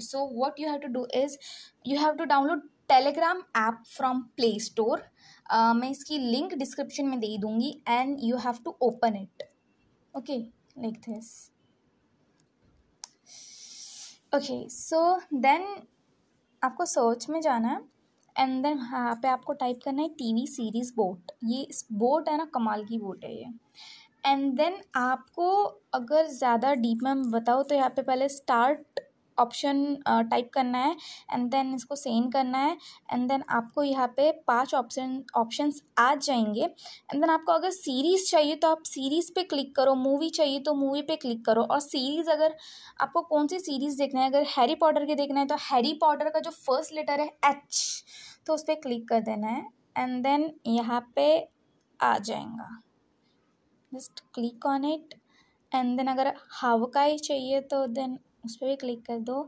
so what you have to do is you have to download Telegram app from Play Store मैं इसकी link description में दे दूंगी and you have to open it okay like this okay so then आपको search में जाना है and then यहाँ पे आपको टाइप करना है टीवी सीरीज़ बोट ये इस बोट है ना कमाल की बोट है ये एंड देन आपको अगर ज़्यादा डीप में बताओ तो यहाँ पे पहले स्टार्ट ऑप्शन टाइप uh, करना है एंड देन इसको सेंड करना है एंड देन आपको यहाँ पे पांच ऑप्शन ऑप्शंस आ जाएंगे एंड देन आपको अगर सीरीज़ चाहिए तो आप सीरीज़ पे क्लिक करो मूवी चाहिए तो मूवी पे क्लिक करो और सीरीज़ अगर आपको कौन सी सीरीज़ देखना है अगर हैरी पॉटर के देखना है तो हैरी पॉटर का जो फर्स्ट लेटर है एच तो उस पर क्लिक कर देना है एंड देन यहाँ पे आ जाएगा just click on it and then अगर हावकाई चाहिए तो देन उस पर भी क्लिक कर दो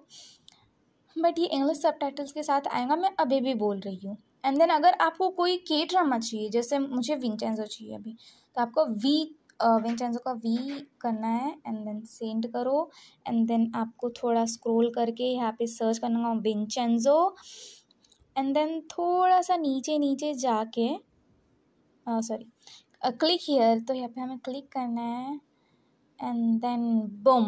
बट ये इंग्लिश सब के साथ आएगा मैं अभी भी बोल रही हूँ एंड देन अगर आपको कोई के ड्रामा चाहिए जैसे मुझे विंटेंजो चाहिए अभी तो आपको वी विंटेंजो का वी करना है एंड देन सेंड करो एंड देन आपको थोड़ा स्क्रोल करके यहाँ पे सर्च करना होगा विंटेंजो एंड देन थोड़ा सा नीचे नीचे जाके सॉरी क्लिक हियर तो यहाँ पे हमें क्लिक करना है एंड देन बम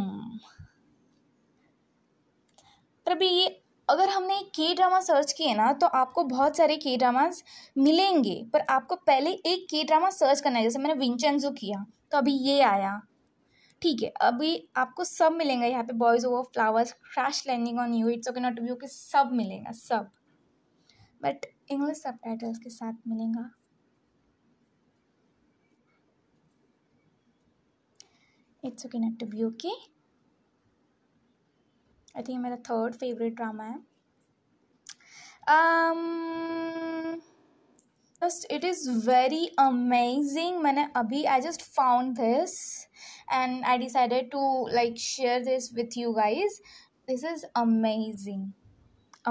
पर अभी ये अगर हमने के ड्रामा सर्च किए ना तो आपको बहुत सारे के ड्रामाज मिलेंगे पर आपको पहले एक के ड्रामा सर्च करना है जैसे मैंने विंचेंजो किया तो अभी ये आया ठीक है अभी आपको सब मिलेगा यहाँ पे Boys Over Flowers Crash Landing on You it's okay not view के सब मिलेगा सब बट इंग्लिश सब टाइटल्स के साथ मिलेगा It's okay Not to Be Okay I think मेरा थर्ड फेवरेट ड्रामा है just it is very amazing मैंने अभी I just found this and I decided to like share this with you guys this is amazing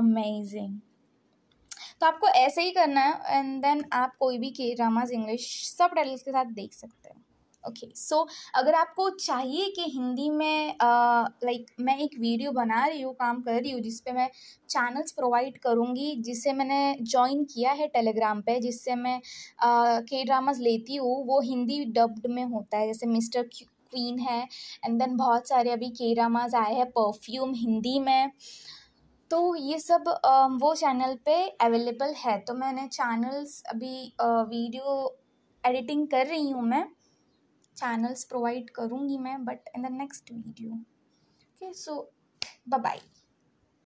amazing तो आपको ऐसे ही करना है and then आप कोई भी के ड्रामाज इंग्लिश सब टाइटल्स के साथ देख सकते हैं ओके okay, सो so, अगर आपको चाहिए कि हिंदी में लाइक like, मैं एक वीडियो बना रही हूँ काम कर रही हूँ जिसपे मैं चैनल्स प्रोवाइड करूँगी जिसे मैंने ज्वाइन किया है टेलीग्राम पे जिससे मैं के ड्रामाज लेती हूँ वो हिंदी डब्ड में होता है जैसे मिस्टर क्वीन है एंड देन बहुत सारे अभी के ड्रामाज आए हैं परफ्यूम हिंदी में तो ये सब वो चैनल पे अवेलेबल है तो मैंने चैनल्स अभी वीडियो एडिटिंग कर रही हूँ मैं चैनल्स प्रोवाइड करूँगी मैं but in the next video okay so bye